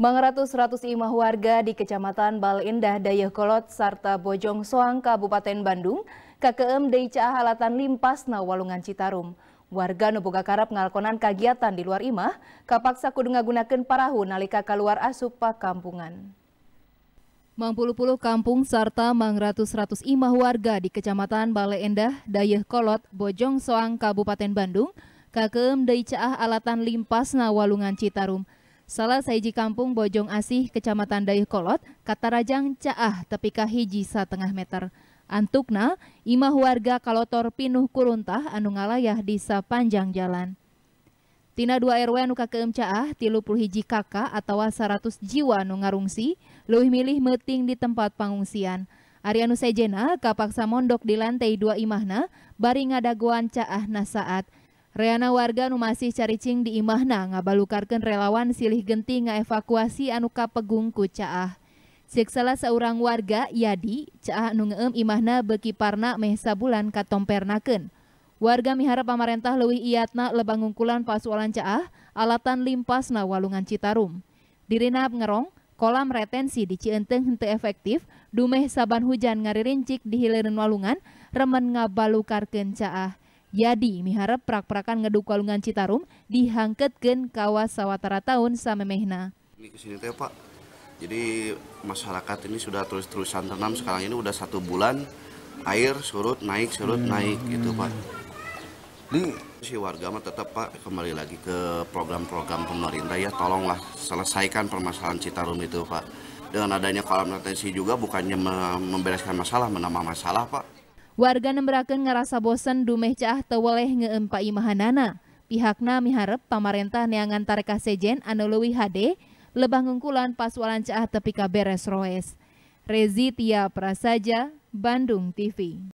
Mengratus-ratus imah warga di Kecamatan Balindah Dayakolot serta Bojong Soang Kabupaten Bandung, KKM Deica Halatan Limpas Nawalungan Walungan Citarum. Warga nuboga karap ngalkonan kegiatan di luar imah, kapaksa kudu ngagunakan parahu nalika keluar asup pakampungan. kampungan. Mangpuluh-puluh kampung serta mangratus-ratus imah warga di Kecamatan Bale Endah, Dayeh Kolot, Bojong Soang, Kabupaten Bandung, KKM Deicaah Alatan Limpas Nawalungan Citarum, Salah saiji kampung Bojong Asih, Kecamatan Kolot, kata rajang Caah, tepika hiji setengah meter. Antukna, imah warga kalotor pinuh kuruntah anu ngalayah di sepanjang jalan. Tina dua RW anu keem Caah, tilu puluh hiji kakak atau 100 jiwa anu ngarungsi, luih milih meting di tempat pangungsian. Arianu Sejena kapaksa mondok di lantai dua imahna, bari ngadaguan Caah saat. Reana warga nu masih caricing di Imahna ngabalukarkan relawan silih genting ngaevakuasi anu kapegung ku caah. Sik seorang warga Yadi caah nu ngeuem Imahna parna meh sabulan katompernakeun. Warga miharap pamarentah leuwih iatna lebangungkulan pasualan caah alatan limpasna walungan Citarum. Dirina ngerong kolam retensi di Cienteng henteu efektif dumeh saban hujan ngaririncik di hilireun walungan remen ngabalukarkeun caah. Jadi miharap prak-prakan ngeduk walungan Citarum dihangketkan kawas sawatara tahun samemehna. Ini kesini teh Pak. Jadi masyarakat ini sudah terus-terusan tanam sekarang ini udah satu bulan air surut naik surut hmm. naik gitu Pak. Ini si warga mah tetap Pak kembali lagi ke program-program pemerintah ya tolonglah selesaikan permasalahan Citarum itu Pak. Dengan adanya kolam retensi juga bukannya membereskan masalah menambah masalah Pak warga nembraken ngerasa bosan dumeh cah teweleh ngeempai mahanana. Pihakna miharep pamarentah neangan tareka sejen anului hd hade lebah ngungkulan paswalan cah tepi beres roes. Rezi Tia Prasaja, Bandung TV.